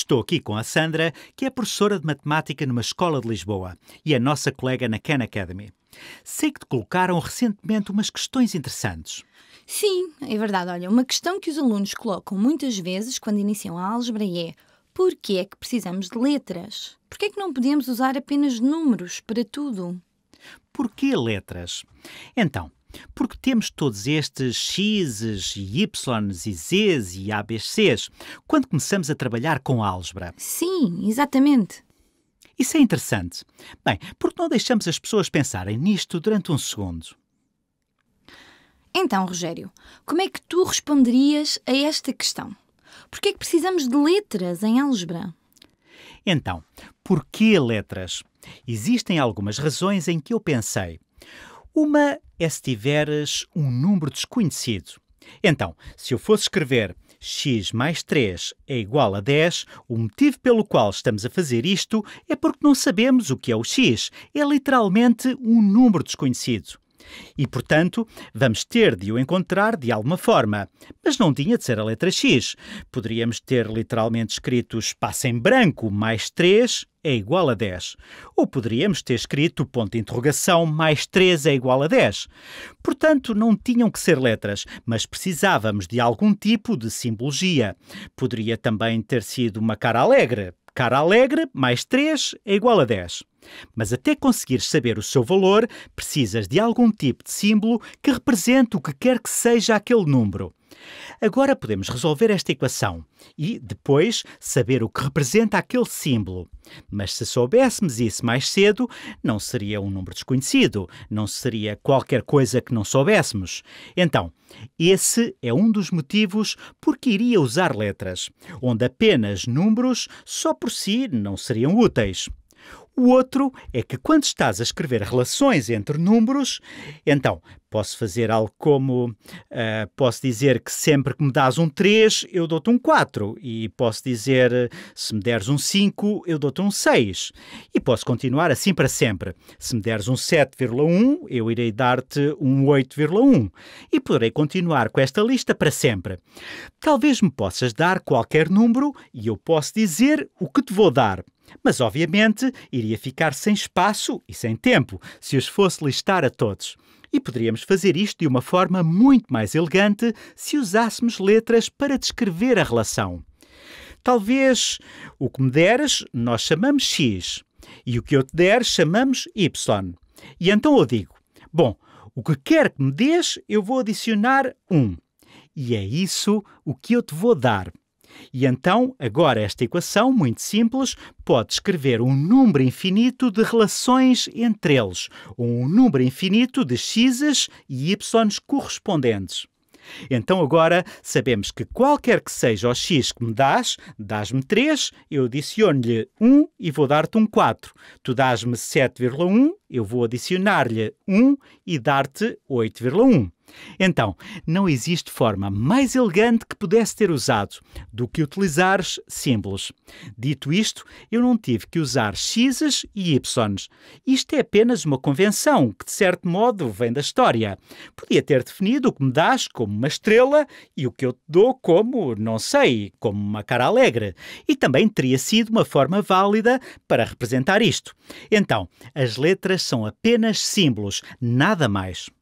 Estou aqui com a Sandra, que é professora de matemática numa escola de Lisboa e é nossa colega na Khan Academy. Sei que te colocaram recentemente umas questões interessantes. Sim, é verdade. Olha, uma questão que os alunos colocam muitas vezes quando iniciam a álgebra é que é que precisamos de letras? que é que não podemos usar apenas números para tudo? que letras? Então, porque temos todos estes X's e Y's e Z's e ABCs quando começamos a trabalhar com álgebra. Sim, exatamente. Isso é interessante. Bem, porque não deixamos as pessoas pensarem nisto durante um segundo? Então, Rogério, como é que tu responderias a esta questão? Por que é que precisamos de letras em álgebra? Então, por que letras? Existem algumas razões em que eu pensei. Uma é se tiveres um número desconhecido. Então, se eu fosse escrever x mais 3 é igual a 10, o motivo pelo qual estamos a fazer isto é porque não sabemos o que é o x. É literalmente um número desconhecido. E, portanto, vamos ter de o encontrar de alguma forma. Mas não tinha de ser a letra X. Poderíamos ter literalmente escrito espaço em branco mais 3 é igual a 10. Ou poderíamos ter escrito ponto de interrogação mais 3 é igual a 10. Portanto, não tinham que ser letras, mas precisávamos de algum tipo de simbologia. Poderia também ter sido uma cara alegre, Cara alegre mais 3 é igual a 10. Mas até conseguires saber o seu valor, precisas de algum tipo de símbolo que represente o que quer que seja aquele número. Agora podemos resolver esta equação e, depois, saber o que representa aquele símbolo. Mas se soubéssemos isso mais cedo, não seria um número desconhecido, não seria qualquer coisa que não soubéssemos. Então, esse é um dos motivos por que iria usar letras, onde apenas números só por si não seriam úteis. O outro é que quando estás a escrever relações entre números, então posso fazer algo como uh, posso dizer que sempre que me dás um 3, eu dou-te um 4, e posso dizer eh, se me deres um 5, eu dou-te um 6, e posso continuar assim para sempre. Se me deres um 7,1, eu irei dar-te um 8,1, e poderei continuar com esta lista para sempre. Talvez me possas dar qualquer número e eu posso dizer o que te vou dar. Mas, obviamente, iria ficar sem espaço e sem tempo se os fosse listar a todos. E poderíamos fazer isto de uma forma muito mais elegante se usássemos letras para descrever a relação. Talvez o que me deres nós chamamos X e o que eu te der chamamos Y. E então eu digo: Bom, o que quer que me des, eu vou adicionar 1. Um. E é isso o que eu te vou dar. E então, agora, esta equação, muito simples, pode escrever um número infinito de relações entre eles, um número infinito de x's e y's correspondentes. Então agora sabemos que qualquer que seja o x que me dás, dás-me 3, eu adiciono-lhe 1 e vou dar-te um 4. Tu dás-me 7,1, eu vou adicionar-lhe 1 e dar-te 8,1. Então, não existe forma mais elegante que pudesse ter usado do que utilizar símbolos. Dito isto, eu não tive que usar x's e y's. Isto é apenas uma convenção que, de certo modo, vem da história. Podia ter definido o que me dás como uma estrela e o que eu te dou como, não sei, como uma cara alegre. E também teria sido uma forma válida para representar isto. Então, as letras são apenas símbolos, nada mais.